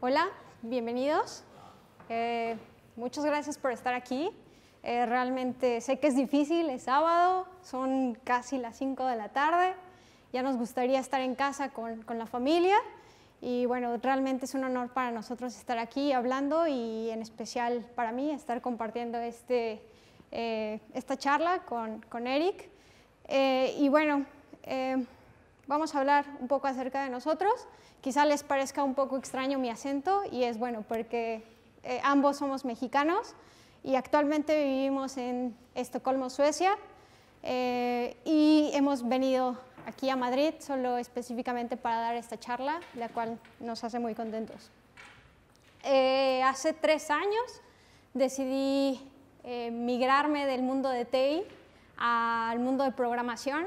Hola, bienvenidos. Eh, muchas gracias por estar aquí. Eh, realmente sé que es difícil, es sábado, son casi las 5 de la tarde. Ya nos gustaría estar en casa con, la familia. Y bueno, realmente es un honor para nosotros estar aquí hablando y en especial para mí estar compartiendo este, eh, esta charla con, Eric. y bueno, vamos a hablar un poco acerca de nosotros. Quizá les parezca un poco extraño mi acento y es bueno porque eh, ambos somos mexicanos y actualmente vivimos en Estocolmo, Suecia eh, y hemos venido aquí a Madrid solo específicamente para dar esta charla, la cual nos hace muy contentos. Eh, hace tres años decidí migrarme del mundo de TI al mundo de programación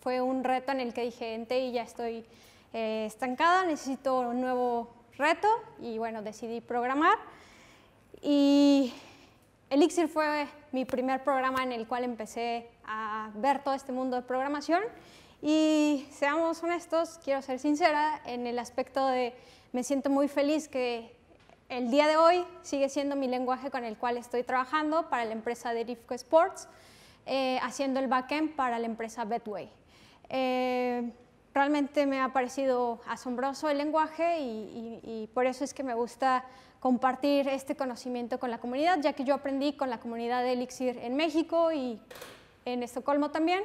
fue un reto en el que dije, en TI ya estoy eh, estancada, necesito un nuevo reto y bueno, decidí programar. Y Elixir fue mi primer programa en el cual empecé a ver todo este mundo de programación y seamos honestos, quiero ser sincera, en el aspecto de me siento muy feliz que el día de hoy sigue siendo mi lenguaje con el cual estoy trabajando para la empresa de Sports, eh, haciendo el backend para la empresa Betway. Eh, realmente me ha parecido asombroso el lenguaje y, por eso es que me gusta compartir este conocimiento con la comunidad, ya que yo aprendí con la comunidad de Elixir en México y en Estocolmo también.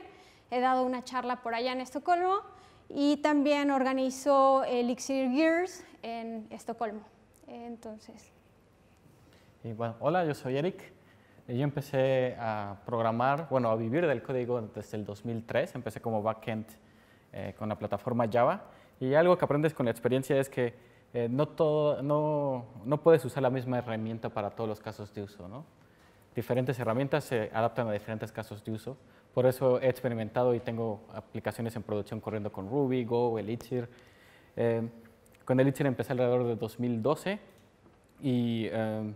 He dado una charla por allá en Estocolmo y también organizo Elixir Gears en Estocolmo. Entonces. hola, yo soy Eric. Yo empecé a programar, bueno, a vivir del código desde el 2003. Empecé como backend eh, con la plataforma Java. Y algo que aprendes con la experiencia es que eh, no, todo, no, no, puedes usar la misma herramienta para todos los casos de uso. ¿no? Diferentes herramientas se adaptan a diferentes casos de uso. Por eso he experimentado y tengo aplicaciones en producción corriendo con Ruby, Go, Elixir. Eh, con Elixir empecé alrededor de 2012 y eh,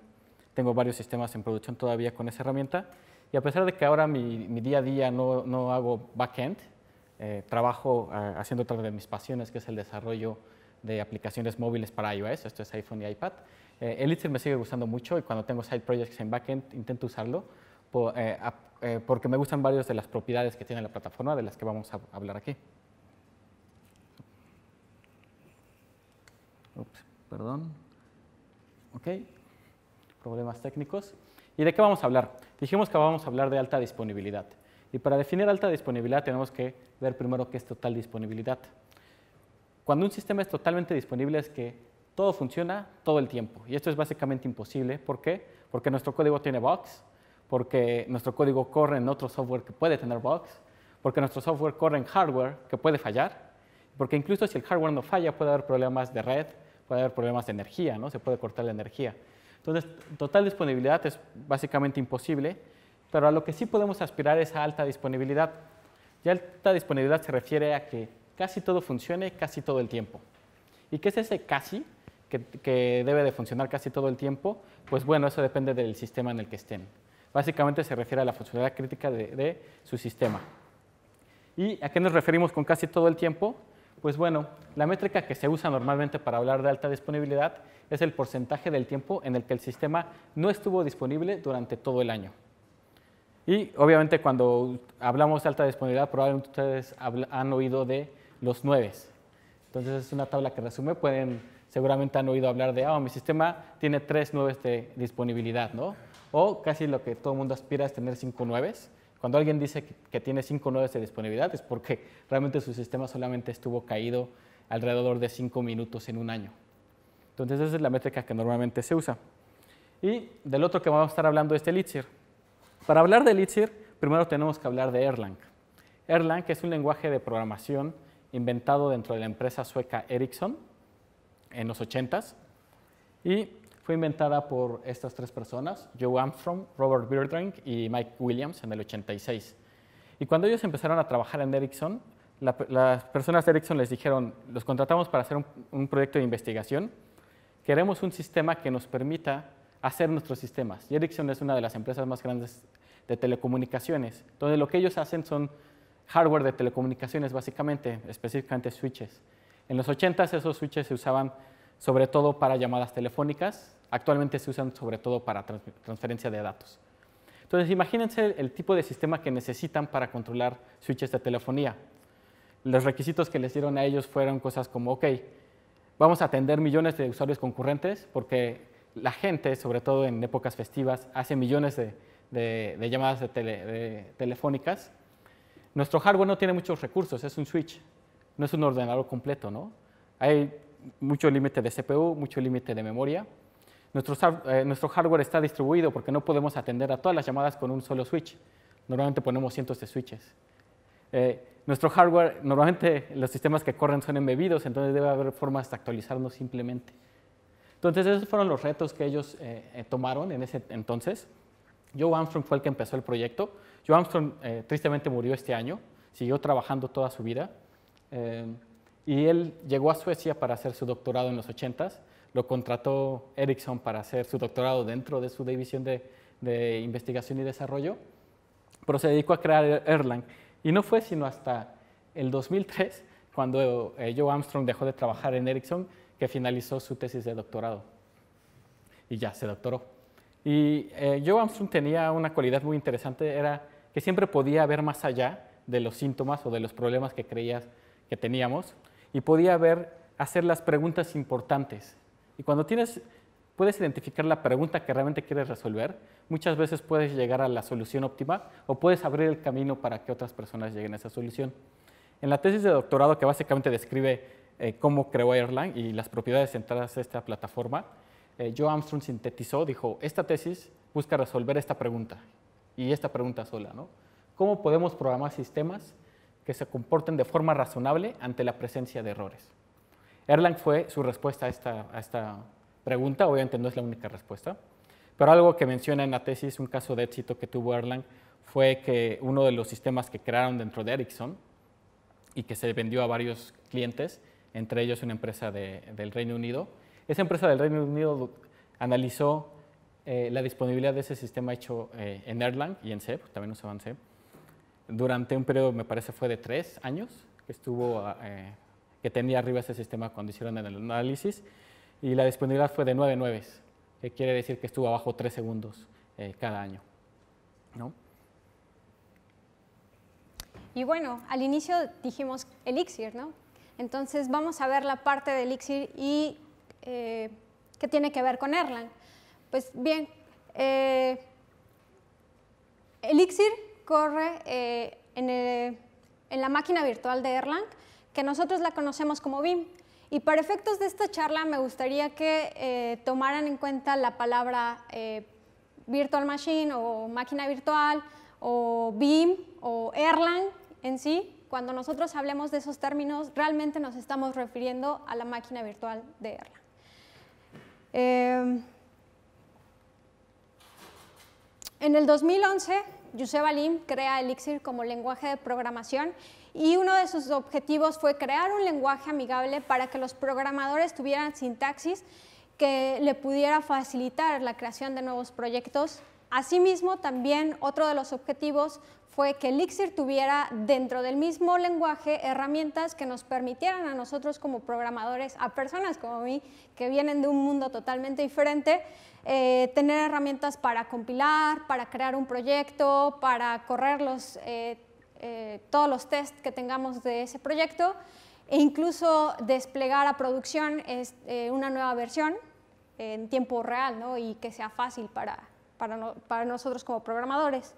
tengo varios sistemas en producción todavía con esa herramienta. Y a pesar de que ahora mi, día a día no, no hago backend, eh, trabajo eh, haciendo otra de mis pasiones, que es el desarrollo de aplicaciones móviles para iOS, esto es iPhone y iPad. El eh, Elixir me sigue gustando mucho y cuando tengo side projects en backend intento usarlo porque me gustan varias de las propiedades que tiene la plataforma de las que vamos a hablar aquí. Ups, perdón. Okay problemas técnicos. ¿Y de qué vamos a hablar? Dijimos que vamos a hablar de alta disponibilidad. Y para definir alta disponibilidad tenemos que ver primero qué es total disponibilidad. Cuando un sistema es totalmente disponible es que todo funciona todo el tiempo. Y esto es básicamente imposible. ¿Por qué? Porque nuestro código tiene bugs, porque nuestro código corre en otro software que puede tener bugs, porque nuestro software corre en hardware que puede fallar, porque incluso si el hardware no falla puede haber problemas de red, puede haber problemas de energía, ¿no? Se puede cortar la energía. Entonces, total disponibilidad es básicamente imposible, pero a lo que sí podemos aspirar es a alta disponibilidad. Y alta disponibilidad se refiere a que casi todo funcione casi todo el tiempo. ¿Y qué es ese casi que, debe de funcionar casi todo el tiempo? Pues bueno, eso depende del sistema en el que estén. Básicamente se refiere a la funcionalidad crítica de su sistema. ¿Y a qué nos referimos con casi todo el tiempo? Pues bueno, la métrica que se usa normalmente para hablar de alta disponibilidad es el porcentaje del tiempo en el que el sistema no estuvo disponible durante todo el año. Y obviamente cuando hablamos de alta disponibilidad, probablemente ustedes han oído de los nueves. Entonces es una tabla que resume, pueden, seguramente han oído hablar de, ah, mi sistema tiene tres nueves de disponibilidad, ¿no? O casi lo que todo el mundo aspira es tener cinco nueves. Cuando alguien dice que tiene 5 nodos de disponibilidad es porque realmente su sistema solamente estuvo caído alrededor de 5 minutos en un año. Entonces esa es la métrica que normalmente se usa. Y del otro que vamos a estar hablando es Elixir. Para hablar de Elixir, primero tenemos que hablar de Erlang. Erlang es un lenguaje de programación inventado dentro de la empresa sueca Ericsson en los 80s. Y fue inventada por estas tres personas, Joe Armstrong, Robert Birdring y Mike Williams en el 86. Y cuando ellos empezaron a trabajar en Ericsson, las personas de Ericsson les dijeron, los contratamos para hacer un, proyecto de investigación, queremos un sistema que nos permita hacer nuestros sistemas. Y Ericsson es una de las empresas más grandes de telecomunicaciones. Entonces, lo que ellos hacen son hardware de telecomunicaciones, básicamente, específicamente switches. En los 80 s esos switches se usaban sobre todo para llamadas telefónicas. Actualmente se usan sobre todo para transferencia de datos. Entonces, imagínense el tipo de sistema que necesitan para controlar switches de telefonía. Los requisitos que les dieron a ellos fueron cosas como, ok, vamos a atender millones de usuarios concurrentes porque la gente, sobre todo en épocas festivas, hace millones de, llamadas telefónicas. Nuestro hardware no tiene muchos recursos, es un switch, no es un ordenador completo, ¿no? Hay mucho límite de CPU, mucho límite de memoria. Nuestro, eh, nuestro, hardware está distribuido porque no podemos atender a todas las llamadas con un solo switch. Normalmente ponemos cientos de switches. Eh, nuestro hardware, normalmente los sistemas que corren son embebidos, entonces debe haber formas de actualizarnos simplemente. Entonces, esos fueron los retos que ellos eh, tomaron en ese entonces. Joe Armstrong fue el que empezó el proyecto. Joe Armstrong tristemente murió este año, siguió trabajando toda su vida. Y él llegó a Suecia para hacer su doctorado en los 80s. Lo contrató Ericsson para hacer su doctorado dentro de su división de, investigación y desarrollo. Pero se dedicó a crear Erlang. Y no fue sino hasta el 2003, cuando eh, Joe Armstrong dejó de trabajar en Ericsson, que finalizó su tesis de doctorado. Y ya se doctoró. Y eh, Joe Armstrong tenía una cualidad muy interesante, era que siempre podía ver más allá de los síntomas o de los problemas que creías que teníamos y podía ver, hacer las preguntas importantes. Y cuando tienes, puedes identificar la pregunta que realmente quieres resolver, muchas veces puedes llegar a la solución óptima o puedes abrir el camino para que otras personas lleguen a esa solución. En la tesis de doctorado que básicamente describe eh, cómo creó Airline y las propiedades centradas de esta plataforma, eh, Joe Armstrong sintetizó, dijo, esta tesis busca resolver esta pregunta y esta pregunta sola, ¿no? ¿Cómo podemos programar sistemas que se comporten de forma razonable ante la presencia de errores. Erlang fue su respuesta a esta, a esta pregunta, obviamente no es la única respuesta, pero algo que menciona en la tesis, un caso de éxito que tuvo Erlang, fue que uno de los sistemas que crearon dentro de Ericsson y que se vendió a varios clientes, entre ellos una empresa del Reino Unido, esa empresa del Reino Unido analizó eh, la disponibilidad de ese sistema hecho eh, en Erlang y en C, también usaban C, durante un periodo, me parece, fue de tres años que estuvo, ah, eh, que tenía arriba ese sistema cuando hicieron el análisis y la disponibilidad fue de nueve nueves, que quiere decir que estuvo abajo tres segundos eh, cada año. Y bueno, al inicio dijimos Elixir, ¿no? Entonces vamos a ver la parte de Elixir y eh, qué tiene que ver con Erlang. Pues bien, Elixir corre eh, eh, en, la máquina virtual de Erlang, que nosotros la conocemos como BIM. Y para efectos de esta charla me gustaría que eh, tomaran en cuenta la palabra virtual machine o máquina virtual o BIM o Erlang en sí. Cuando nosotros hablemos de esos términos, realmente nos estamos refiriendo a la máquina virtual de Erlang. en el 2011 Joseba Lim crea Elixir como lenguaje de programación y uno de sus objetivos fue crear un lenguaje amigable para que los programadores tuvieran sintaxis que le pudiera facilitar la creación de nuevos proyectos. Asimismo, también otro de los objetivos fue que Elixir tuviera dentro del mismo lenguaje herramientas que nos permitieran a nosotros como programadores, a personas como mí, que vienen de un mundo totalmente diferente, eh, tener herramientas para compilar, para crear un proyecto, para correr eh, eh, todos los tests que tengamos de ese proyecto e incluso desplegar a producción es, una nueva versión en tiempo real ¿no? y que sea fácil para nosotros como programadores.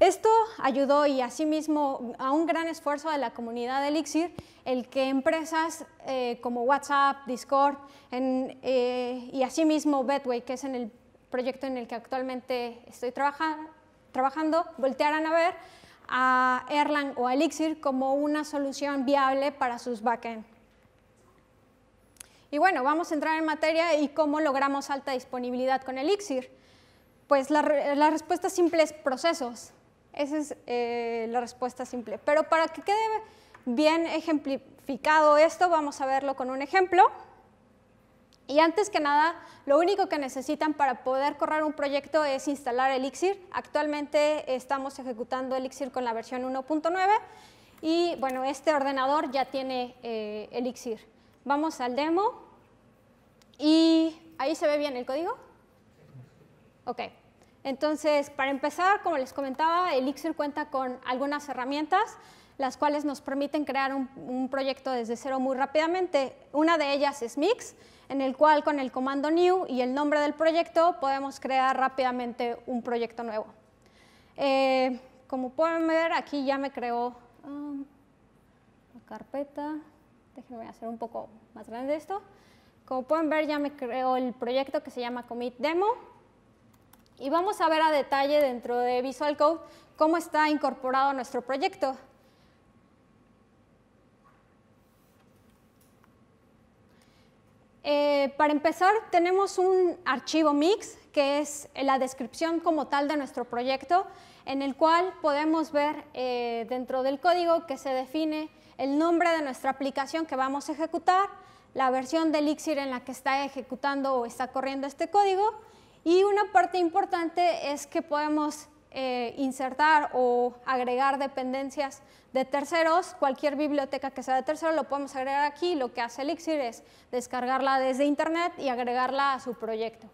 Esto ayudó y asimismo a un gran esfuerzo de la comunidad de Elixir, el que empresas eh, como WhatsApp, Discord eh, y asimismo Betway, que es en el proyecto en el que actualmente estoy trabajando, voltearan a ver a Erlang o Elixir como una solución viable para sus backend. Y bueno, vamos a entrar en materia y cómo logramos alta disponibilidad con Elixir. Pues la, la, respuesta simple es procesos. Esa es eh, la respuesta simple. Pero para que quede bien ejemplificado esto, vamos a verlo con un ejemplo. Y antes que nada, lo único que necesitan para poder correr un proyecto es instalar Elixir. Actualmente estamos ejecutando Elixir con la versión 1.9 y bueno, este ordenador ya tiene eh, Elixir. Vamos al demo y ahí se ve bien el código. Ok. Entonces, para empezar, como les comentaba, Elixir cuenta con algunas herramientas, las cuales nos permiten crear un, proyecto desde cero muy rápidamente. Una de ellas es Mix, en el cual con el comando new y el nombre del proyecto podemos crear rápidamente un proyecto nuevo. Eh, como pueden ver, aquí ya me creó um, la carpeta. Déjenme hacer un poco más grande esto. Como pueden ver, ya me creó el proyecto que se llama Commit Demo. Y vamos a ver a detalle dentro de Visual Code cómo está incorporado nuestro proyecto. Eh, para empezar, tenemos un archivo mix, que es la descripción como tal de nuestro proyecto, en el cual podemos ver eh, dentro del código que se define el nombre de nuestra aplicación que vamos a ejecutar, la versión de Elixir en la que está ejecutando o está corriendo este código, y una parte importante es que podemos eh, insertar o agregar dependencias de terceros. Cualquier biblioteca que sea de terceros lo podemos agregar aquí. Lo que hace Elixir es descargarla desde Internet y agregarla a su proyecto.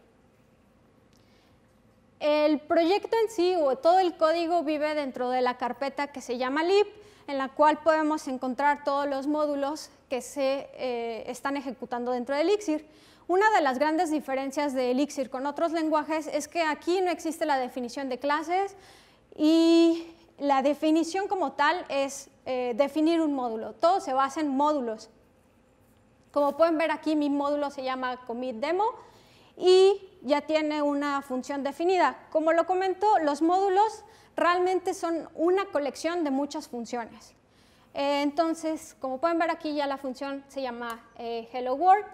El proyecto en sí o todo el código vive dentro de la carpeta que se llama lib en la cual podemos encontrar todos los módulos que se eh, están ejecutando dentro de Elixir. Una de las grandes diferencias de Elixir con otros lenguajes es que aquí no existe la definición de clases y la definición como tal es eh, definir un módulo. Todo se basa en módulos. Como pueden ver aquí, mi módulo se llama commit demo y ya tiene una función definida. Como lo comento, los módulos realmente son una colección de muchas funciones. Eh, entonces, como pueden ver aquí ya la función se llama eh, Hello World.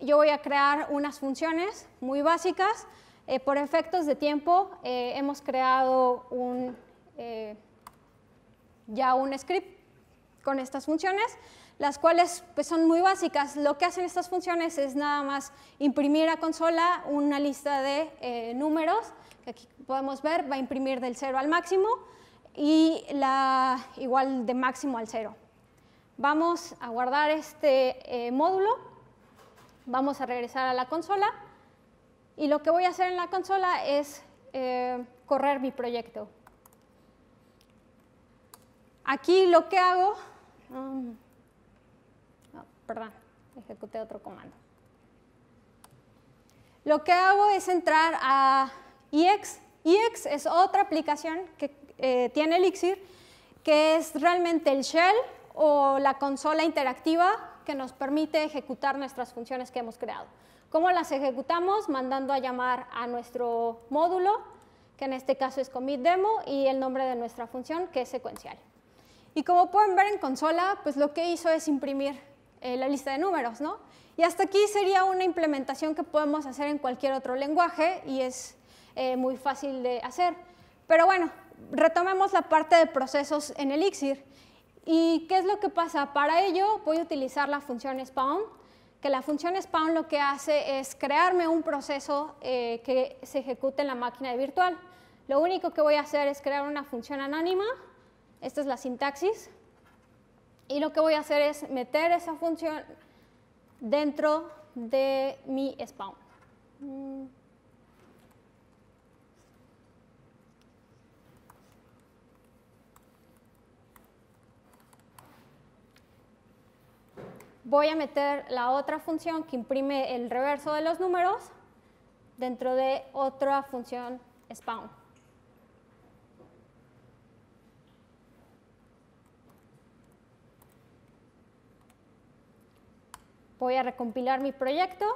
Yo voy a crear unas funciones muy básicas. Eh, por efectos de tiempo hemos creado un, ya un script con estas funciones, las cuales pues, son muy básicas. Lo que hacen estas funciones es nada más imprimir a consola una lista de números aquí podemos ver va a imprimir del 0 al máximo y la igual de máximo al 0. Vamos a guardar este eh, módulo, vamos a regresar a la consola y lo que voy a hacer en la consola es eh, correr mi proyecto. Aquí lo que hago, mm, perdón, ejecuté otro comando. Lo que hago es entrar a EX. es otra aplicación que eh, tiene Elixir, que es realmente el shell o la consola interactiva que nos permite ejecutar nuestras funciones que hemos creado. ¿Cómo las ejecutamos? Mandando a llamar a nuestro módulo, que en este caso es commit demo, y el nombre de nuestra función, que es secuencial. Y como pueden ver en consola, pues lo que hizo es imprimir eh, la lista de números, ¿no? Y hasta aquí sería una implementación que podemos hacer en cualquier otro lenguaje y es eh, muy fácil de hacer. Pero bueno, retomemos la parte de procesos en Elixir. ¿Y qué es lo que pasa? Para ello voy a utilizar la función spawn, que la función spawn lo que hace es crearme un proceso eh, que se ejecute en la máquina virtual. Lo único que voy a hacer es crear una función anónima, esta es la sintaxis, y lo que voy a hacer es meter esa función dentro de mi spawn. Mm. voy a meter la otra función que imprime el reverso de los números dentro de otra función spawn. Voy a recompilar mi proyecto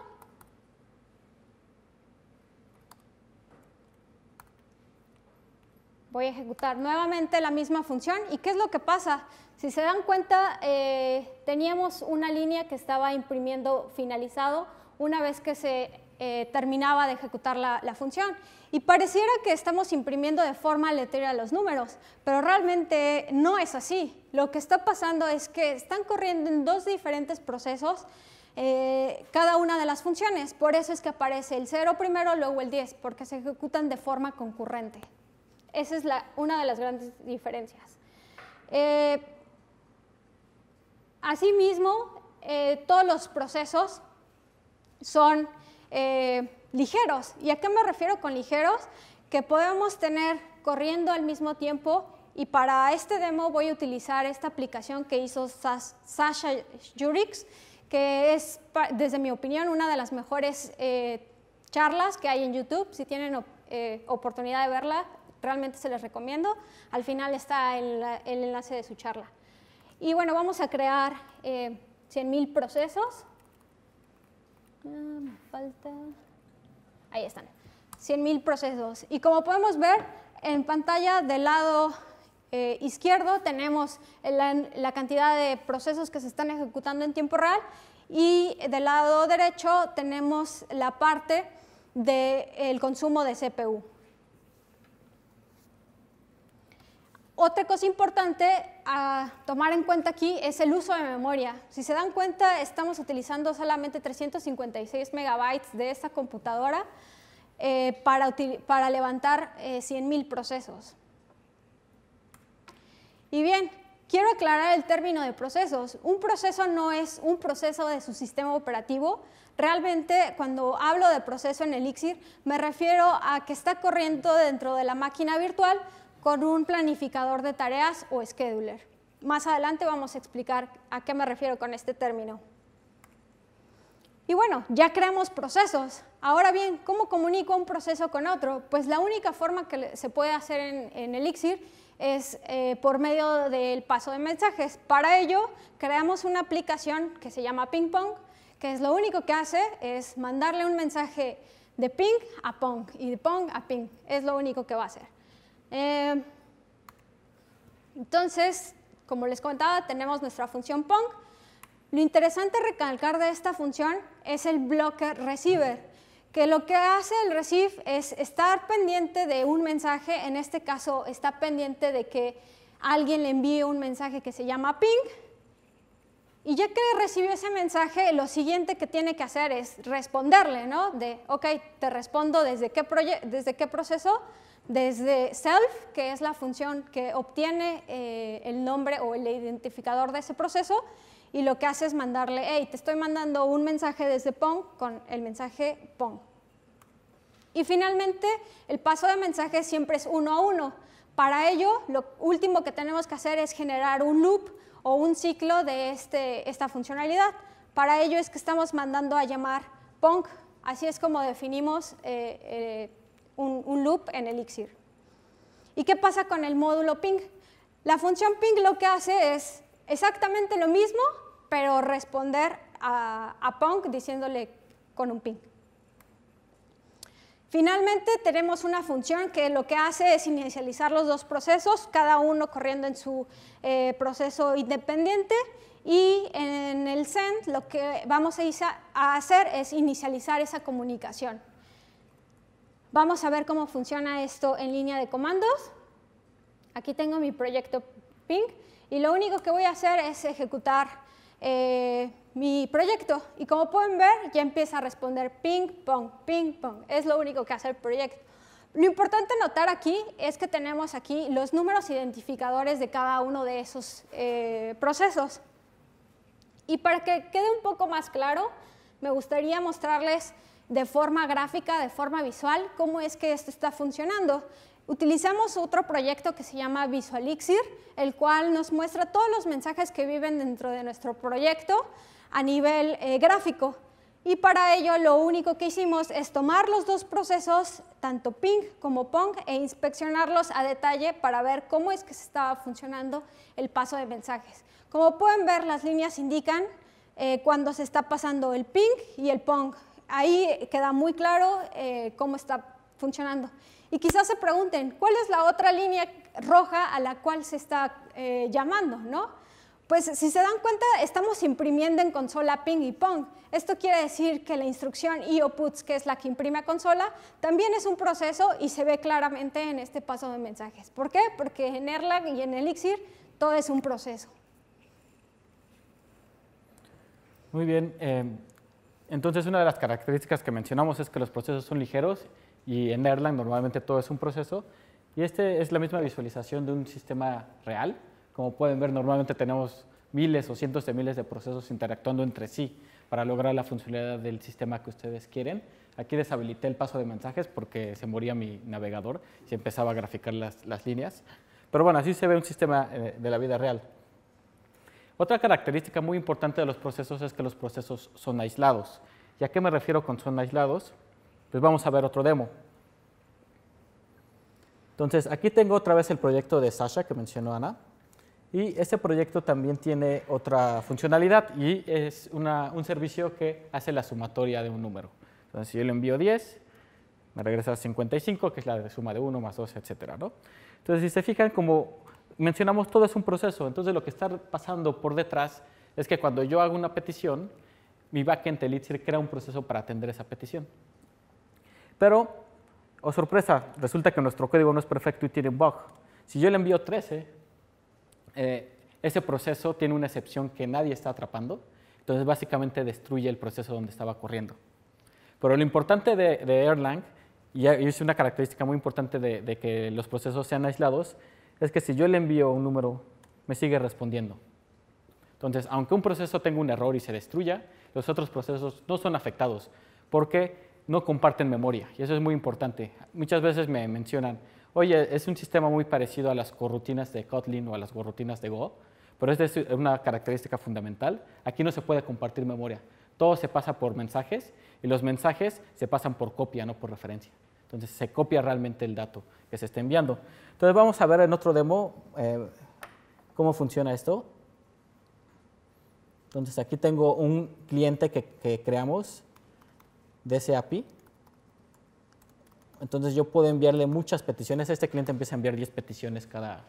voy a ejecutar nuevamente la misma función. ¿Y qué es lo que pasa? Si se dan cuenta, eh, teníamos una línea que estaba imprimiendo finalizado una vez que se eh, terminaba de ejecutar la, función. Y pareciera que estamos imprimiendo de forma aleatoria los números, pero realmente no es así. Lo que está pasando es que están corriendo en dos diferentes procesos eh, cada una de las funciones. Por eso es que aparece el 0 primero, luego el 10, porque se ejecutan de forma concurrente. Esa es una de las grandes diferencias. Eh, asimismo, eh, todos los procesos son eh, ligeros. ¿Y a qué me refiero con ligeros? Que podemos tener corriendo al mismo tiempo y para este demo voy a utilizar esta aplicación que hizo Sasha Jurix, que es, desde mi opinión, una de las mejores charlas que hay en YouTube. Si tienen oportunidad de verla, realmente se les recomiendo. Al final está el, enlace de su charla. Y bueno, vamos a crear 100.000 eh, procesos. Ah, falta... Ahí están, 100.000 procesos. Y como podemos ver en pantalla del lado eh, izquierdo tenemos la, cantidad de procesos que se están ejecutando en tiempo real y del lado derecho tenemos la parte del consumo de CPU. Otra cosa importante a tomar en cuenta aquí es el uso de memoria. Si se dan cuenta, estamos utilizando solamente 356 megabytes de esta computadora eh, para, levantar 100.000 eh, procesos. Y bien, quiero aclarar el término de procesos. Un proceso no es un proceso de su sistema operativo. Realmente, cuando hablo de proceso en Elixir, me refiero a que está corriendo dentro de la máquina virtual con un planificador de tareas o scheduler. Más adelante vamos a explicar a qué me refiero con este término. Y bueno, ya creamos procesos. Ahora bien, ¿cómo comunico un proceso con otro? Pues la única forma que se puede hacer en, Elixir es eh, por medio del paso de mensajes. Para ello, creamos una aplicación que se llama Ping Pong, que es lo único que hace es mandarle un mensaje de ping a pong y de pong a ping. Es lo único que va a hacer. Eh, entonces, como les comentaba, tenemos nuestra función pong. Lo interesante recalcar de esta función es el bloque receiver, que lo que hace el receive es estar pendiente de un mensaje, en este caso está pendiente de que alguien le envíe un mensaje que se llama ping, y ya que recibió ese mensaje, lo siguiente que tiene que hacer es responderle, ¿no? De, ok, te respondo desde qué, desde qué proceso, desde self, que es la función que obtiene eh, el nombre o el identificador de ese proceso, y lo que hace es mandarle, hey, te estoy mandando un mensaje desde Pong con el mensaje Pong. Y finalmente, el paso de mensaje siempre es uno a uno. Para ello, lo último que tenemos que hacer es generar un loop o un ciclo de este, esta funcionalidad. Para ello es que estamos mandando a llamar pong así es como definimos eh, eh, un, loop en Elixir. ¿Y qué pasa con el módulo ping? La función ping lo que hace es exactamente lo mismo, pero responder a, a diciéndole con un ping. Finalmente tenemos una función que lo que hace es inicializar los dos procesos, cada uno corriendo en su eh, proceso independiente y en el send lo que vamos a hacer es inicializar esa comunicación. Vamos a ver cómo funciona esto en línea de comandos. Aquí tengo mi proyecto ping y lo único que voy a hacer es ejecutar eh, mi proyecto. Y como pueden ver, ya empieza a responder ping, pong, ping, pong. Es lo único que hace el proyecto. Lo importante notar aquí es que tenemos aquí los números identificadores de cada uno de esos eh, procesos. Y para que quede un poco más claro, me gustaría mostrarles de forma gráfica, de forma visual, cómo es que esto está funcionando. Utilizamos otro proyecto que se llama Visualixir, el cual nos muestra todos los mensajes que viven dentro de nuestro proyecto a nivel eh, gráfico. Y para ello lo único que hicimos es tomar los dos procesos, tanto ping como pong, e inspeccionarlos a detalle para ver cómo es que se estaba funcionando el paso de mensajes. Como pueden ver, las líneas indican eh, cuando se está pasando el ping y el pong. Ahí queda muy claro eh, cómo está funcionando. Y quizás se pregunten, ¿cuál es la otra línea roja a la cual se está llamando? ¿no? Pues si se dan cuenta, estamos imprimiendo en consola ping y pong. Esto quiere decir que la instrucción IOPUTS, que es la que imprime a consola, también es un proceso y se ve claramente en este paso de mensajes. ¿Por qué? Porque en Erlang y en Elixir todo es un proceso. Muy bien. Eh, entonces, una de las características que mencionamos es que los procesos son ligeros y en Erlang normalmente todo es un proceso. Y este es la misma visualización de un sistema real como pueden ver, normalmente tenemos miles o cientos de miles de procesos interactuando entre sí para lograr la funcionalidad del sistema que ustedes quieren. Aquí deshabilité el paso de mensajes porque se moría mi navegador si empezaba a graficar las, las, líneas. Pero bueno, así se ve un sistema eh, de la vida real. Otra característica muy importante de los procesos es que los procesos son aislados. ¿Y a qué me refiero con son aislados? Pues vamos a ver otro demo. Entonces, aquí tengo otra vez el proyecto de Sasha que mencionó Ana. Y este proyecto también tiene otra funcionalidad y es un servicio que hace la sumatoria de un número. Entonces, si yo le envío 10, me regresa 55, que es la suma de 1 más 2, etcétera, ¿no? Entonces, si se fijan, como mencionamos, todo es un proceso. Entonces, lo que está pasando por detrás es que cuando yo hago una petición, mi backend Elixir crea un proceso para atender esa petición. Pero, oh sorpresa, resulta que nuestro código no es perfecto y tiene un bug. Si yo le envío 13, eh, ese proceso tiene una excepción que nadie está atrapando, entonces básicamente destruye el proceso donde estaba corriendo. Pero lo importante de, Erlang, y es una característica muy importante de que los procesos sean aislados, es que si yo le envío un número, me sigue respondiendo. Entonces, aunque un proceso tenga un error y se destruya, los otros procesos no son afectados porque no comparten memoria. Y eso es muy importante. Muchas veces me mencionan, oye, es un sistema muy parecido a las corrutinas de Kotlin o a las corrutinas de Go, pero esta es una característica fundamental. Aquí no se puede compartir memoria. Todo se pasa por mensajes y los mensajes se pasan por copia, no por referencia. Entonces se copia realmente el dato que se está enviando. Entonces vamos a ver en otro demo eh, cómo funciona esto. Entonces aquí tengo un cliente que, que creamos de ese API. Entonces yo puedo enviarle muchas peticiones. Este cliente empieza a enviar 10 peticiones cada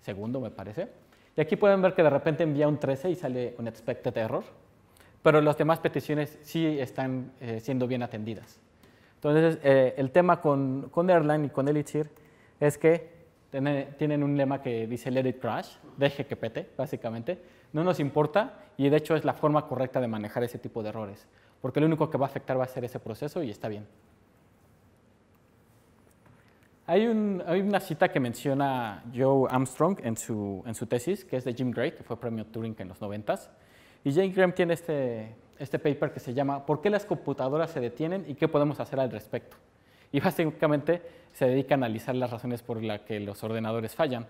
segundo, me parece. Y aquí pueden ver que de repente envía un 13 y sale un expected error, pero las demás peticiones sí están eh, siendo bien atendidas. Entonces, eh, el tema con, con Erlang y con Elixir es que tienen un lema que dice let it crash, deje que pete, básicamente. No nos importa y de hecho es la forma correcta de manejar ese tipo de errores, porque lo único que va a afectar va a ser ese proceso y está bien. Hay, una cita que menciona Joe Armstrong en su, tesis, que es de Jim Gray, que fue premio Turing en los 90 Y Jane Graham tiene este, este paper que se llama ¿Por qué las computadoras se detienen y qué podemos hacer al respecto? Y básicamente se dedica a analizar las razones por las que los ordenadores fallan.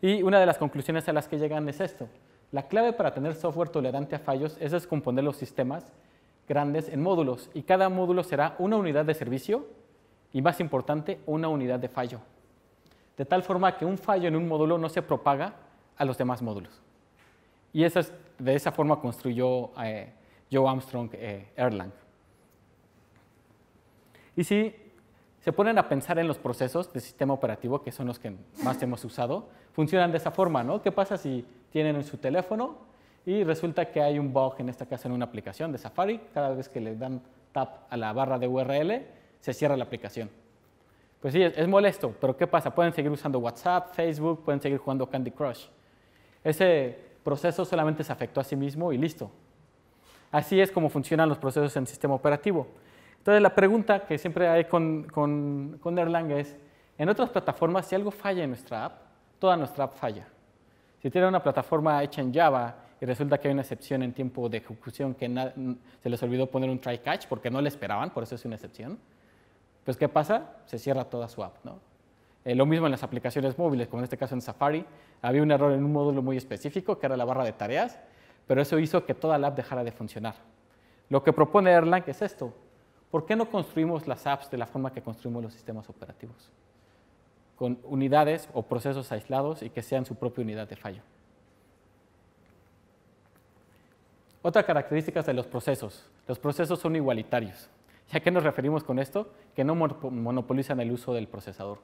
Y una de las conclusiones a las que llegan es esto. La clave para tener software tolerante a fallos es descomponer los sistemas grandes en módulos y cada módulo será una unidad de servicio y, más importante, una unidad de fallo. De tal forma que un fallo en un módulo no se propaga a los demás módulos. Y eso es, de esa forma construyó eh, Joe Armstrong eh, Erlang. Y si se ponen a pensar en los procesos de sistema operativo, que son los que más hemos usado, funcionan de esa forma, ¿no? ¿Qué pasa si tienen en su teléfono y resulta que hay un bug, en esta caso en una aplicación de Safari, cada vez que le dan tap a la barra de URL, se cierra la aplicación. Pues sí, es, molesto, pero ¿qué pasa? Pueden seguir usando WhatsApp, Facebook, pueden seguir jugando Candy Crush. Ese proceso solamente se afectó a sí mismo y listo. Así es como funcionan los procesos en el sistema operativo. Entonces la pregunta que siempre hay con, con, con Erlang es, en otras plataformas, si algo falla en nuestra app, toda nuestra app falla. Si tiene una plataforma hecha en Java y resulta que hay una excepción en tiempo de ejecución que se les olvidó poner un try catch porque no le esperaban, por eso es una excepción, pues ¿qué pasa? Se cierra toda su app. ¿no? Eh, lo mismo en las aplicaciones móviles, como en este caso en Safari, había un error en un módulo muy específico, que era la barra de tareas, pero eso hizo que toda la app dejara de funcionar. Lo que propone Erlang es esto. ¿Por qué no construimos las apps de la forma que construimos los sistemas operativos? Con unidades o procesos aislados y que sean su propia unidad de fallo. Otra característica es de los procesos. Los procesos son igualitarios. ¿A qué nos referimos con esto? Que no monopolizan el uso del procesador.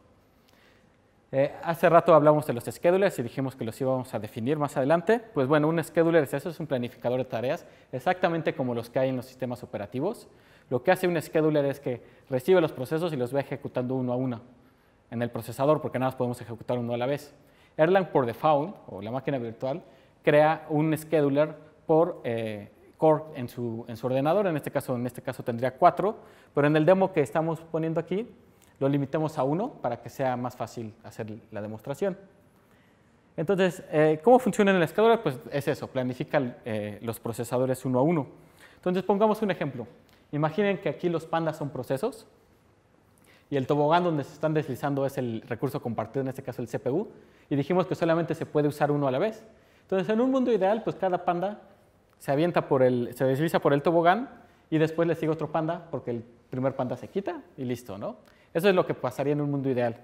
Eh, hace rato hablamos de los schedulers y dijimos que los íbamos a definir más adelante. Pues bueno, un scheduler es eso, es un planificador de tareas, exactamente como los que hay en los sistemas operativos. Lo que hace un scheduler es que recibe los procesos y los va ejecutando uno a uno en el procesador, porque nada más podemos ejecutar uno a la vez. Erlang por default, o la máquina virtual, crea un scheduler por eh, core en su, ordenador, en este, caso, en este caso tendría cuatro, pero en el demo que estamos poniendo aquí lo limitemos a uno para que sea más fácil hacer la demostración. Entonces, eh, ¿cómo funciona en la Pues es eso, planifican eh, los procesadores uno a uno. Entonces, pongamos un ejemplo. Imaginen que aquí los pandas son procesos y el tobogán donde se están deslizando es el recurso compartido, en este caso el CPU, y dijimos que solamente se puede usar uno a la vez. Entonces, en un mundo ideal, pues cada panda se avienta por el, se desliza por el tobogán y después le sigue otro panda porque el primer panda se quita y listo, ¿no? Eso es lo que pasaría en un mundo ideal.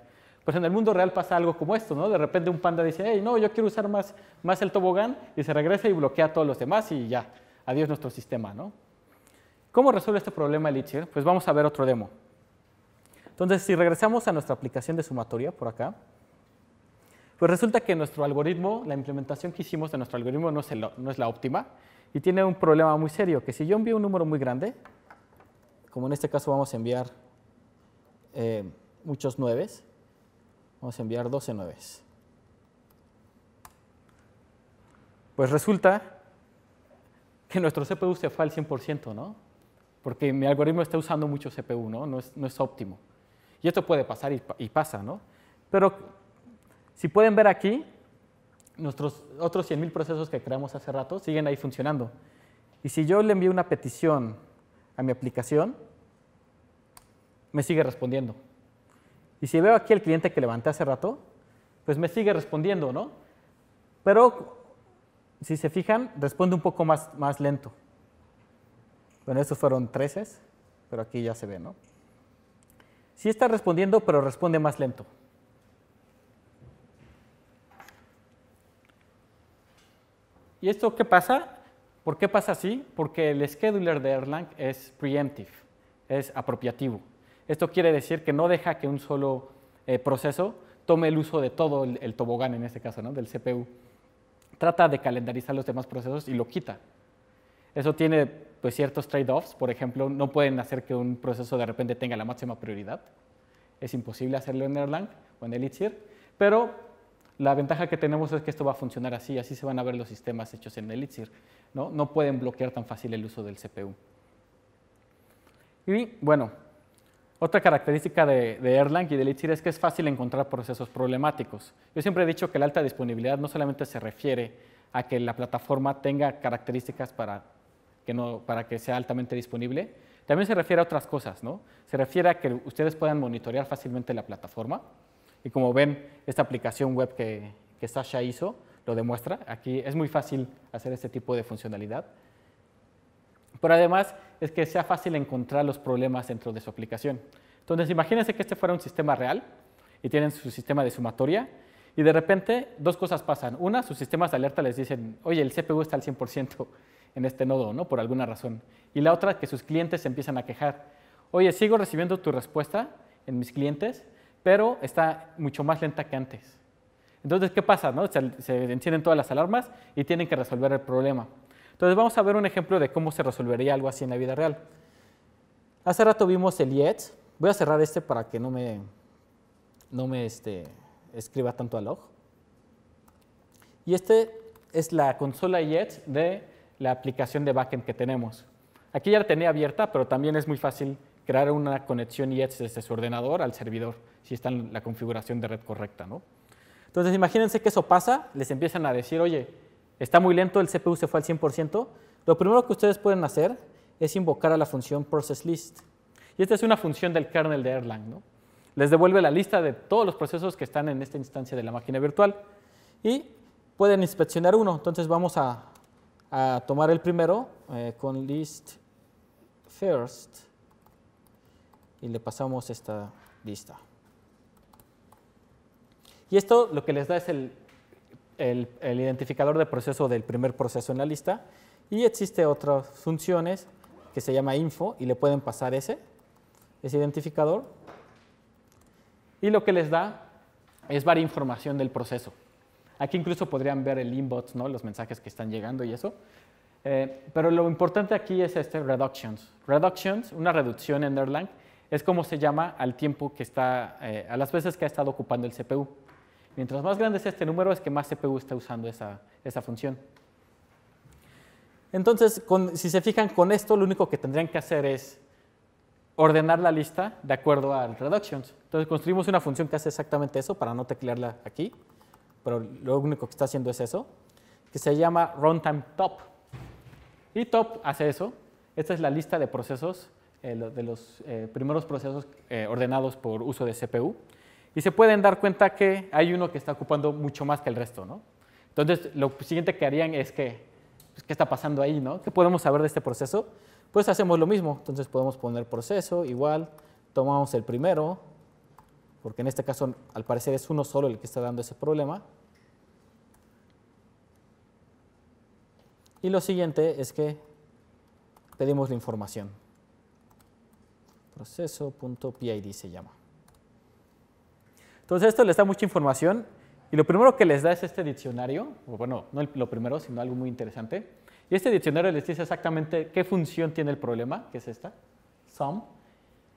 Pues en el mundo real pasa algo como esto, ¿no? De repente un panda dice, hey, no, yo quiero usar más, más el tobogán y se regresa y bloquea a todos los demás y ya, adiós nuestro sistema, ¿no? ¿Cómo resuelve este problema Elixir? Pues vamos a ver otro demo. Entonces, si regresamos a nuestra aplicación de sumatoria por acá, pues resulta que nuestro algoritmo, la implementación que hicimos de nuestro algoritmo no no es la óptima, y tiene un problema muy serio, que si yo envío un número muy grande, como en este caso vamos a enviar eh, muchos nueves, vamos a enviar 12 nueves, Pues resulta que nuestro CPU se fue al 100%, ¿no? Porque mi algoritmo está usando mucho CPU, ¿no? No es, no es óptimo. Y esto puede pasar y pasa, ¿no? Pero si pueden ver aquí, nuestros otros 100.000 procesos que creamos hace rato siguen ahí funcionando. Y si yo le envío una petición a mi aplicación, me sigue respondiendo. Y si veo aquí el cliente que levanté hace rato, pues me sigue respondiendo, ¿no? Pero si se fijan, responde un poco más, más lento. Bueno, estos fueron 13, pero aquí ya se ve, ¿no? Sí está respondiendo, pero responde más lento. ¿Y esto qué pasa? ¿Por qué pasa así? Porque el scheduler de Erlang es preemptive, es apropiativo. Esto quiere decir que no deja que un solo eh, proceso tome el uso de todo el, tobogán, en este caso, ¿no? del CPU. Trata de calendarizar los demás procesos y lo quita. Eso tiene pues, ciertos trade-offs. Por ejemplo, no pueden hacer que un proceso de repente tenga la máxima prioridad. Es imposible hacerlo en Erlang o en Elixir, pero la ventaja que tenemos es que esto va a funcionar así, así se van a ver los sistemas hechos en Elixir. No, no pueden bloquear tan fácil el uso del CPU. Y bueno, otra característica de, Erlang y de Elixir es que es fácil encontrar procesos problemáticos. Yo siempre he dicho que la alta disponibilidad no solamente se refiere a que la plataforma tenga características para que, para que sea altamente disponible, también se refiere a otras cosas, ¿no? Se refiere a que ustedes puedan monitorear fácilmente la plataforma, y como ven, esta aplicación web que, Sasha hizo lo demuestra. Aquí es muy fácil hacer este tipo de funcionalidad. Pero además es que sea fácil encontrar los problemas dentro de su aplicación. Entonces, imagínense que este fuera un sistema real y tienen su sistema de sumatoria y de repente dos cosas pasan. Una, sus sistemas de alerta les dicen, oye, el CPU está al 100% en este nodo, ¿no? Por alguna razón. Y la otra, que sus clientes se empiezan a quejar. Oye, sigo recibiendo tu respuesta en mis clientes, pero está mucho más lenta que antes. Entonces, ¿qué pasa? Se, encienden todas las alarmas y tienen que resolver el problema. Entonces, vamos a ver un ejemplo de cómo se resolvería algo así en la vida real. Hace rato vimos el Yet. Voy a cerrar este para que no me, no me este, escriba tanto al ojo. Y este es la consola Yet de la aplicación de backend que tenemos. Aquí ya la tenía abierta, pero también es muy fácil crear una conexión Yet desde su ordenador al servidor si está en la configuración de red correcta. ¿no? Entonces, imagínense que eso pasa, les empiezan a decir, oye, está muy lento, el CPU se fue al 100%. Lo primero que ustedes pueden hacer es invocar a la función process list. Y esta es una función del kernel de Erlang. ¿no? Les devuelve la lista de todos los procesos que están en esta instancia de la máquina virtual. Y pueden inspeccionar uno. Entonces, vamos a, tomar el primero eh, con list first y le pasamos esta lista. Y esto lo que les da es el, identificador de proceso del primer proceso en la lista. Y existe otras funciones que se llama info y le pueden pasar ese, ese identificador. Y lo que les da es varias información del proceso. Aquí incluso podrían ver el inbox, ¿no? los mensajes que están llegando y eso. Eh, pero lo importante aquí es este reductions. Reductions, una reducción en Erlang, es como se llama al tiempo que está, eh, a las veces que ha estado ocupando el CPU. Mientras más grande es este número, es que más CPU está usando esa, función. Entonces, si se fijan con esto, lo único que tendrían que hacer es ordenar la lista de acuerdo al reductions. Entonces, construimos una función que hace exactamente eso para no teclearla aquí, pero lo único que está haciendo es eso, que se llama runtime top. Y top hace eso. Esta es la lista de procesos, eh, de los eh, primeros procesos eh, ordenados por uso de CPU. Y se pueden dar cuenta que hay uno que está ocupando mucho más que el resto, ¿no? Entonces, lo siguiente que harían es que, pues, ¿qué está pasando ahí, no? ¿Qué podemos saber de este proceso? Pues hacemos lo mismo. Entonces, podemos poner proceso, igual, tomamos el primero, porque en este caso, al parecer, es uno solo el que está dando ese problema. Y lo siguiente es que pedimos la información. Proceso.pid se llama. Entonces esto les da mucha información y lo primero que les da es este diccionario, o bueno, no lo primero, sino algo muy interesante. Y este diccionario les dice exactamente qué función tiene el problema, que es esta, sum,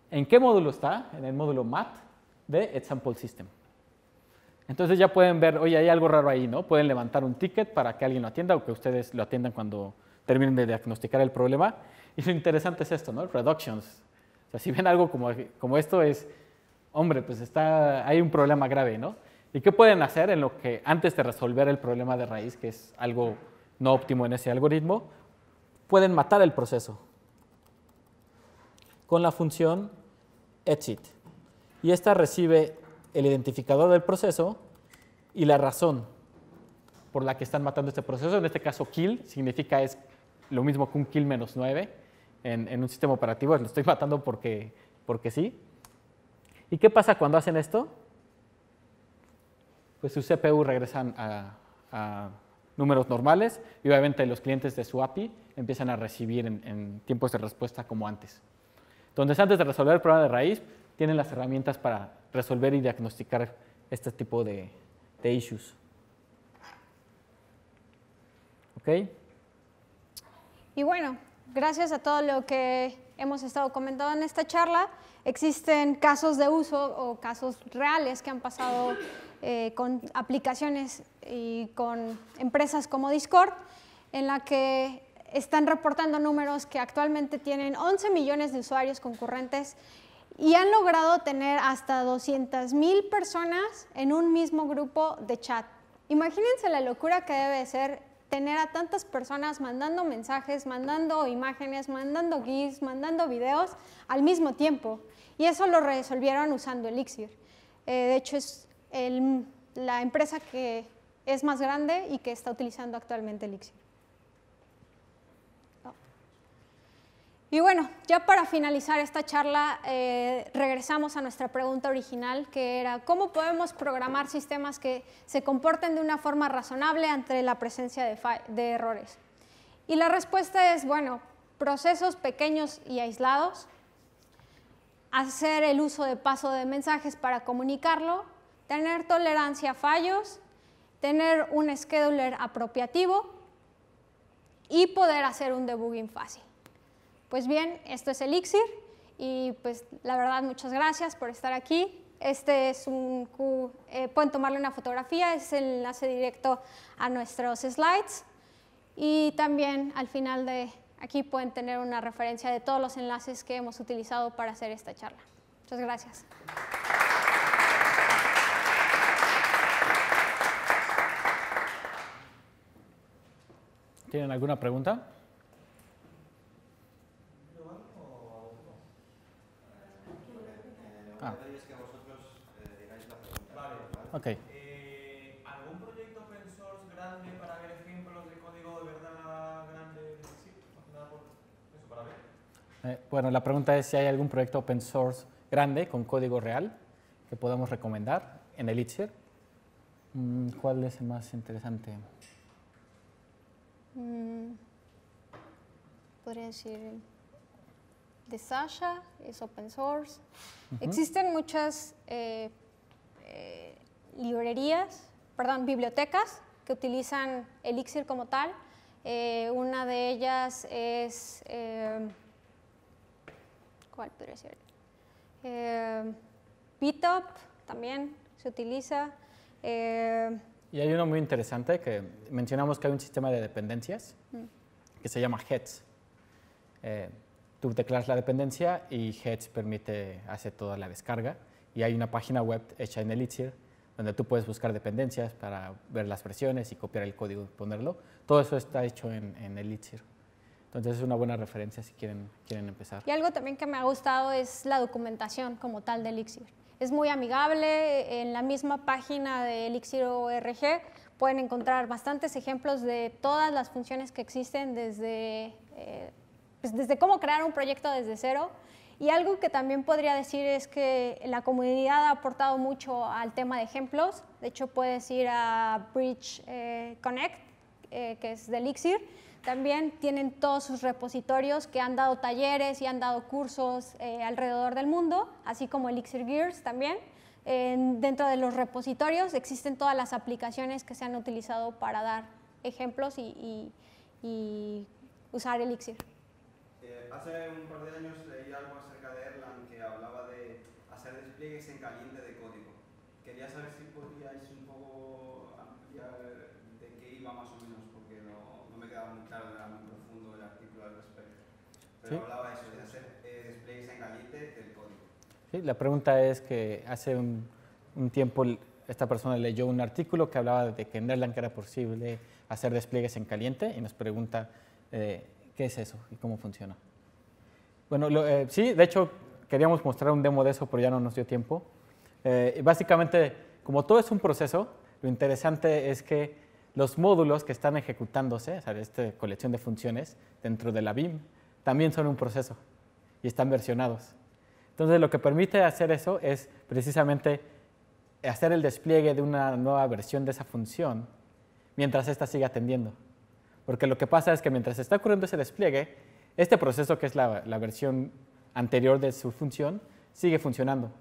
en qué módulo está, en el módulo mat de example system. Entonces ya pueden ver, oye, hay algo raro ahí, ¿no? Pueden levantar un ticket para que alguien lo atienda o que ustedes lo atiendan cuando terminen de diagnosticar el problema. Y lo interesante es esto, ¿no? Reductions. O sea, si ven algo como, como esto es, hombre, pues está, hay un problema grave, ¿no? ¿Y qué pueden hacer en lo que antes de resolver el problema de raíz, que es algo no óptimo en ese algoritmo? Pueden matar el proceso con la función exit. Y esta recibe el identificador del proceso y la razón por la que están matando este proceso. En este caso, kill significa es lo mismo que un kill menos 9 en, un sistema operativo. Lo estoy matando porque, porque sí. ¿Y qué pasa cuando hacen esto? Pues su CPU regresan a, números normales y obviamente los clientes de su API empiezan a recibir en, tiempos de respuesta como antes. Entonces, antes de resolver el problema de raíz, tienen las herramientas para resolver y diagnosticar este tipo de, de issues. ¿Ok? Y bueno, gracias a todo lo que hemos estado comentando en esta charla, existen casos de uso o casos reales que han pasado eh, con aplicaciones y con empresas como Discord, en la que están reportando números que actualmente tienen 11 millones de usuarios concurrentes y han logrado tener hasta 200 mil personas en un mismo grupo de chat. Imagínense la locura que debe ser tener a tantas personas mandando mensajes, mandando imágenes, mandando GIFs, mandando videos al mismo tiempo. Y eso lo resolvieron usando Elixir. Eh, de hecho, es la empresa que es más grande y que está utilizando actualmente Elixir. Y bueno, ya para finalizar esta charla, eh, regresamos a nuestra pregunta original, que era, ¿cómo podemos programar sistemas que se comporten de una forma razonable ante la presencia de, de errores? Y la respuesta es, bueno, procesos pequeños y aislados, hacer el uso de paso de mensajes para comunicarlo, tener tolerancia a fallos, tener un scheduler apropiativo y poder hacer un debugging fácil. Pues bien, esto es Elixir y pues la verdad muchas gracias por estar aquí. Este es un eh, pueden tomarle una fotografía, es el enlace directo a nuestros slides y también al final de aquí pueden tener una referencia de todos los enlaces que hemos utilizado para hacer esta charla. Muchas gracias. ¿Tienen alguna pregunta? Eh, ¿Algún proyecto open source grande para ver ejemplos de código de verdad grande? Eh, bueno, la pregunta es si hay algún proyecto open source grande con código real que podamos recomendar en Elixir. Mm, ¿Cuál es el más interesante? Mm, podría decir de Sasha, es open source. Existen muchas eh, eh librerías, perdón, bibliotecas que utilizan Elixir como tal. Eh, una de ellas es, eh, ¿cuál podría ser? Eh, Bitop también se utiliza. y hay uno muy interesante que mencionamos que hay un sistema de dependencias mm. que se llama Heads. tú declaras la dependencia y Heads permite hacer toda la descarga. Y hay una página web hecha en Elixir donde tú puedes buscar dependencias para ver las versiones y copiar el código y ponerlo. Todo eso está hecho en, en Elixir. Entonces es una buena referencia si quieren, quieren empezar. Y algo también que me ha gustado es la documentación como tal de Elixir. Es muy amigable, en la misma página de Elixir ORG pueden encontrar bastantes ejemplos de todas las funciones que existen desde, eh, pues, desde cómo crear un proyecto desde cero y algo que también podría decir es que la comunidad ha aportado mucho al tema de ejemplos. De hecho, puedes ir a Bridge eh, Connect, eh, que es de Elixir. También tienen todos sus repositorios que han dado talleres y han dado cursos eh, alrededor del mundo, así como Elixir Gears también. dentro de los repositorios existen todas las aplicaciones que se han utilizado para dar ejemplos y usar Elixir hace un par de años leí algo acerca de Erlang que hablaba de hacer despliegues en caliente de código. Quería saber si podíais un poco ampliar de qué iba más o menos, porque no, me quedaba muy claro, en era muy profundo el artículo al respecto. Pero hablaba hablaba eso, de hacer eh, despliegues en caliente del código. Sí, la pregunta es que hace un, tiempo esta persona leyó un artículo que hablaba de que en Erlang era posible hacer despliegues en caliente y nos pregunta eh, qué es eso y cómo funciona. Bueno, eh, sí, de hecho queríamos mostrar un demo de eso, pero ya no nos dio tiempo. Eh, básicamente, como todo es un proceso, lo interesante es que los módulos que están ejecutándose, o sea, esta colección de funciones dentro de la BIM, también son un proceso y están versionados. Entonces, lo que permite hacer eso es precisamente hacer el despliegue de una nueva versión de esa función mientras ésta sigue atendiendo. Porque lo que pasa es que mientras está ocurriendo ese despliegue, este proceso, que es la, versión anterior de su función, sigue funcionando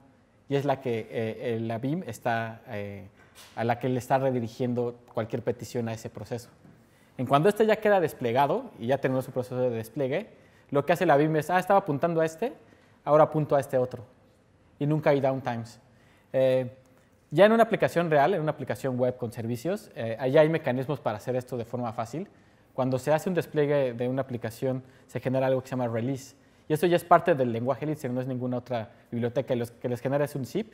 y es la que eh, la BIM está, eh, a la que le está redirigiendo cualquier petición a ese proceso. En cuando este ya queda desplegado y ya tenemos su proceso de despliegue, lo que hace la BIM es, ah, estaba apuntando a este, ahora apunto a este otro. Y nunca hay downtimes. Eh, ya en una aplicación real, en una aplicación web con servicios, eh, allá hay mecanismos para hacer esto de forma fácil. Cuando se hace un despliegue de una aplicación, se genera algo que se llama release. Y eso ya es parte del lenguaje Elixir, no es ninguna otra biblioteca. Y lo que les genera es un zip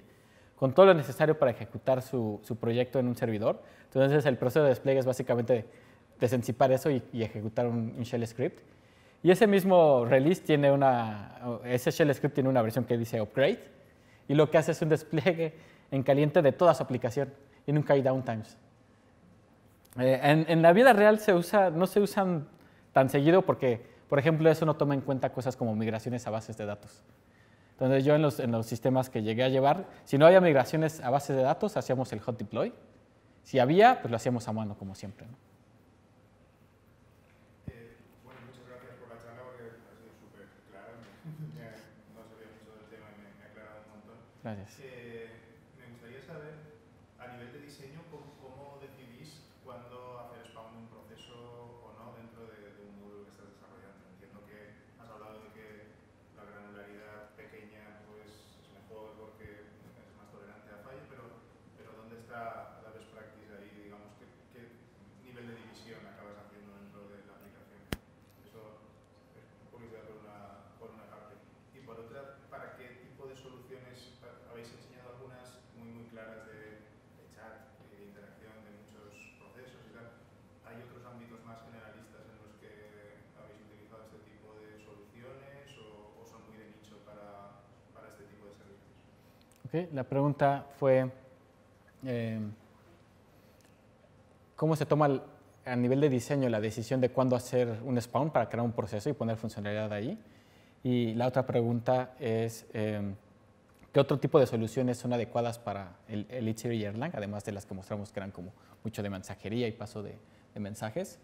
con todo lo necesario para ejecutar su, proyecto en un servidor. Entonces, el proceso de despliegue es básicamente desencipar eso y, ejecutar un, shell script. Y ese mismo release tiene una, ese shell script tiene una versión que dice upgrade y lo que hace es un despliegue en caliente de toda su aplicación y nunca hay downtimes. Eh, en, la vida real se usa, no se usan tan seguido porque, por ejemplo, eso no toma en cuenta cosas como migraciones a bases de datos. Entonces yo en los, sistemas que llegué a llevar, si no había migraciones a bases de datos, hacíamos el hot deploy. Si había, pues lo hacíamos a mano, como siempre. ¿no? Gracias. La pregunta fue, em, ¿cómo se toma a nivel de diseño la decisión de cuándo hacer un spawn para crear un proceso y poner funcionalidad ahí? Y la otra pregunta es, em, ¿qué otro tipo de soluciones son adecuadas para el Itcher y Erlang, además de las que mostramos que eran como mucho de mensajería y paso de, mensajes?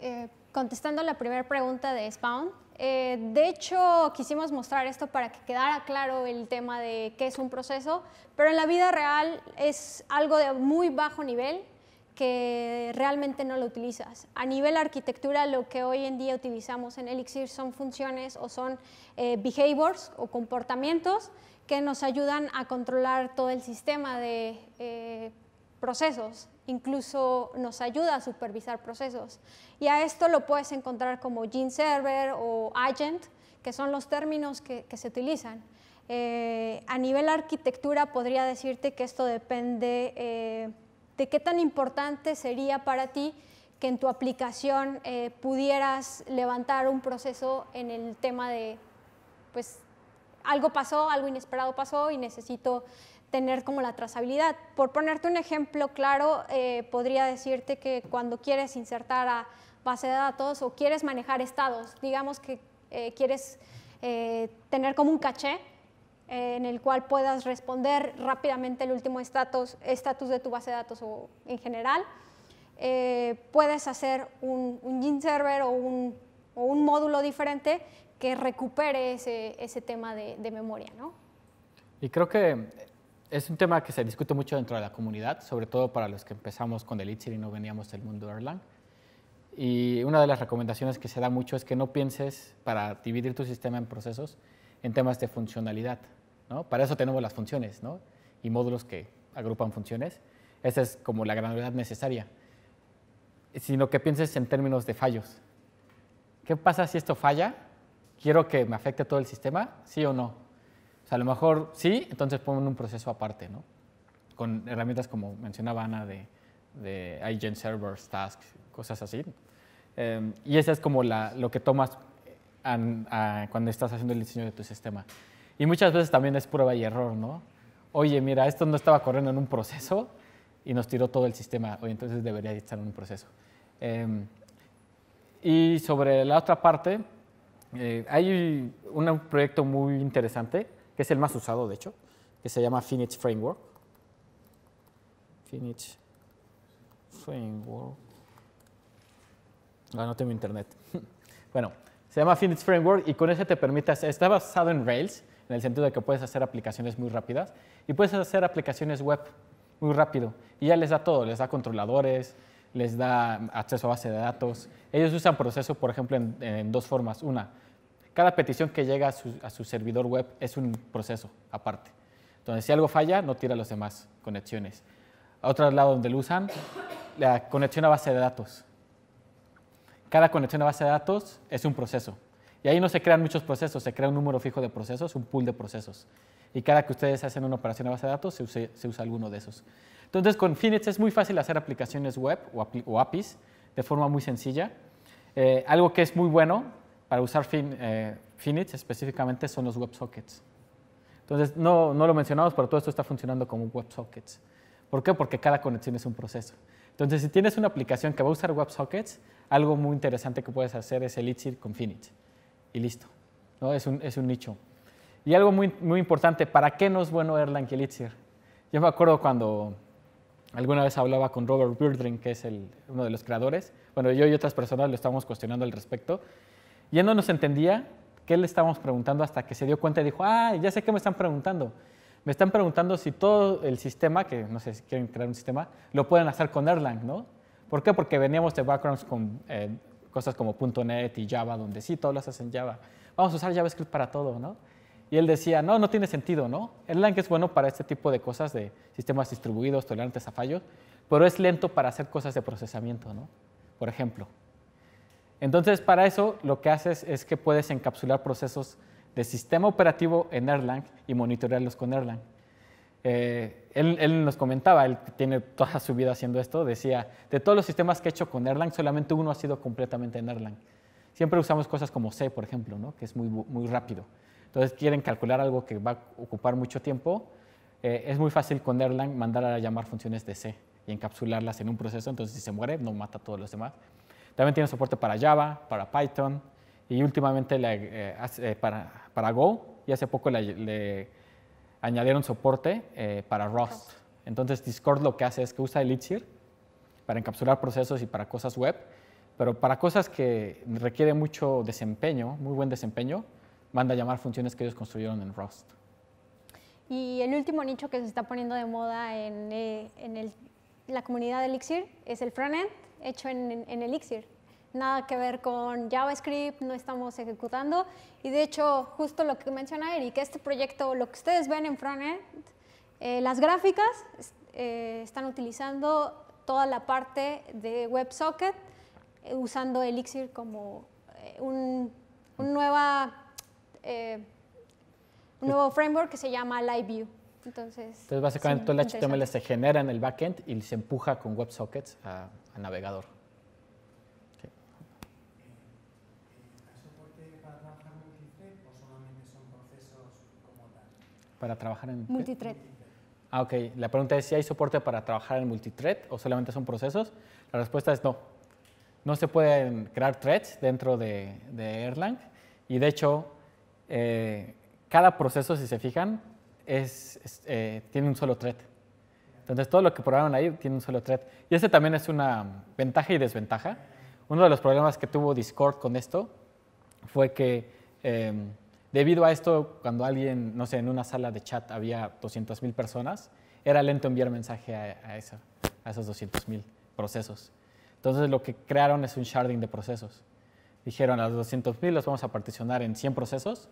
Eh, contestando la primera pregunta de spawn, eh, de hecho, quisimos mostrar esto para que quedara claro el tema de qué es un proceso, pero en la vida real es algo de muy bajo nivel que realmente no lo utilizas. A nivel arquitectura, lo que hoy en día utilizamos en Elixir son funciones o son eh, behaviors o comportamientos que nos ayudan a controlar todo el sistema de... Eh, procesos, incluso nos ayuda a supervisar procesos. Y a esto lo puedes encontrar como Gene Server o Agent, que son los términos que, se utilizan. Eh, a nivel arquitectura podría decirte que esto depende eh, de qué tan importante sería para ti que en tu aplicación eh, pudieras levantar un proceso en el tema de, pues, algo pasó, algo inesperado pasó y necesito tener como la trazabilidad. Por ponerte un ejemplo claro, eh, podría decirte que cuando quieres insertar a base de datos o quieres manejar estados, digamos que eh, quieres eh, tener como un caché en el cual puedas responder rápidamente el último estatus de tu base de datos o en general, puedes hacer un, un server o un, módulo diferente que recupere ese, tema de, de memoria. ¿no? Y creo que es un tema que se discute mucho dentro de la comunidad, sobre todo para los que empezamos con Elixir y no veníamos del mundo Erlang. Y una de las recomendaciones que se da mucho es que no pienses para dividir tu sistema en procesos en temas de funcionalidad. ¿no? Para eso tenemos las funciones y módulos que agrupan funciones. Esa es como la granularidad necesaria. Sino que pienses en términos de fallos. ¿Qué pasa si esto falla? ¿Quiero que me afecte todo el sistema? ¿Sí o no? O sea, a lo mejor sí, entonces ponen un proceso aparte, ¿no? Con herramientas como mencionaba Ana de, de agent servers, tasks, cosas así. Em, y esa es como la, lo que tomas cuando estás haciendo el diseño de tu sistema. Y muchas veces también es prueba y error, ¿no? Oye, mira, esto no estaba corriendo en un proceso y nos tiró todo el sistema, Oye, entonces debería estar en un proceso. Em, y sobre la otra parte, eh, hay un, un proyecto muy interesante que es el más usado de hecho, que se llama Finish Framework. Finish Framework. Ah, no tengo internet. bueno, se llama Finish Framework y con eso te permitas, está basado en Rails, en el sentido de que puedes hacer aplicaciones muy rápidas y puedes hacer aplicaciones web muy rápido. Y ya les da todo, les da controladores, les da acceso a base de datos. Ellos usan proceso, por ejemplo, en dos formas. Una, cada petición que llega a su, servidor web es un proceso aparte. Entonces, si algo falla, no tira las demás conexiones. A otro lado donde lo usan, la conexión a base de datos. Cada conexión a base de datos es un proceso. Y ahí no se crean muchos procesos, se crea un número fijo de procesos, un pool de procesos. Y cada que ustedes hacen una operación a base de datos, se usa, alguno de esos. Entonces, con Phoenix es muy fácil hacer aplicaciones web o, APIs de forma muy sencilla. Eh, algo que es muy bueno para usar fin, eh, específicamente son los WebSockets. Entonces, no, lo mencionamos, pero todo esto está funcionando como WebSockets. ¿Por qué? Porque cada conexión es un proceso. Entonces, si tienes una aplicación que va a usar WebSockets, algo muy interesante que puedes hacer es Elixir con Finit Y listo. Es, un, nicho. Y algo muy, importante, ¿para qué no es bueno Erlang y Elixir? Yo me acuerdo cuando alguna vez hablaba con Robert Birdring, que es uno de los creadores. Bueno, yo y otras personas lo estábamos cuestionando al respecto él no nos entendía qué le estábamos preguntando hasta que se dio cuenta y dijo, ah, ya sé qué me están preguntando. Me están preguntando si todo el sistema, que no sé si quieren crear un sistema, lo pueden hacer con Erlang, ¿no? ¿Por qué? Porque veníamos de backgrounds con eh, cosas como .NET y Java, donde sí, todos las hacen Java. Vamos a usar JavaScript para todo, ¿no? Y él decía, no, no tiene sentido, ¿no? Erlang es bueno para este tipo de cosas de sistemas distribuidos, tolerantes a fallos, pero es lento para hacer cosas de procesamiento, ¿no? Por ejemplo. Entonces, para eso lo que haces es que puedes encapsular procesos de sistema operativo en Erlang y monitorearlos con Erlang. Eh, él, nos comentaba, él tiene toda su vida haciendo esto, decía, de todos los sistemas que he hecho con Erlang, solamente uno ha sido completamente en Erlang. Siempre usamos cosas como C, por ejemplo, ¿no? que es muy, muy rápido. Entonces quieren calcular algo que va a ocupar mucho tiempo. Eh, es muy fácil con Erlang mandar a llamar funciones de C y encapsularlas en un proceso, entonces si se muere no mata a todos los demás, también tiene soporte para Java, para Python y últimamente eh, eh, para, Go y hace poco le, añadieron soporte eh, para Rust. Entonces Discord lo que hace es que usa Elixir para encapsular procesos y para cosas web, pero para cosas que requiere mucho desempeño, muy buen desempeño, manda a llamar funciones que ellos construyeron en Rust. Y el último nicho que se está poniendo de moda en, la comunidad de Elixir es el frontend, hecho en, Elixir. Nada que ver con JavaScript, no estamos ejecutando. Y de hecho, justo lo que menciona Eric, este proyecto, lo que ustedes ven en frontend, eh, las gráficas eh, están utilizando toda la parte de WebSocket eh, usando Elixir como un, un nuevo framework que se llama LiveView. Entonces, básicamente todo el HTML se genera en el backend y se empuja con WebSockets a, a navegador. soporte para trabajar multithread o solamente son procesos como tal? ¿Para trabajar en...? Multithread. Ah, ok. La pregunta es si hay soporte para trabajar en multithread o solamente son procesos. La respuesta es no. No se pueden crear threads dentro de, Erlang. Y de hecho, eh, cada proceso, si se fijan, es, eh, tiene un solo thread. Entonces, todo lo que probaron ahí tiene un solo thread. Y ese también es una ventaja y desventaja. Uno de los problemas que tuvo Discord con esto fue que em, debido a esto, cuando alguien, no sé, en una sala de chat había 200.000 personas, era lento enviar mensaje a, a, 200 a esos 200.000 procesos. Entonces, lo que crearon es un sharding de procesos. Dijeron, a los 200.000 los vamos a particionar en 100 procesos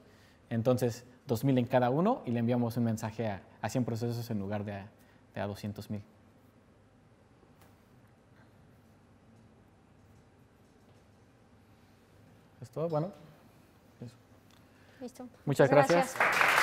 entonces, 2.000 en cada uno y le enviamos un mensaje a, 100 procesos en lugar de a, a 200.000. ¿Es todo? Bueno. Listo. Muchas, gracias.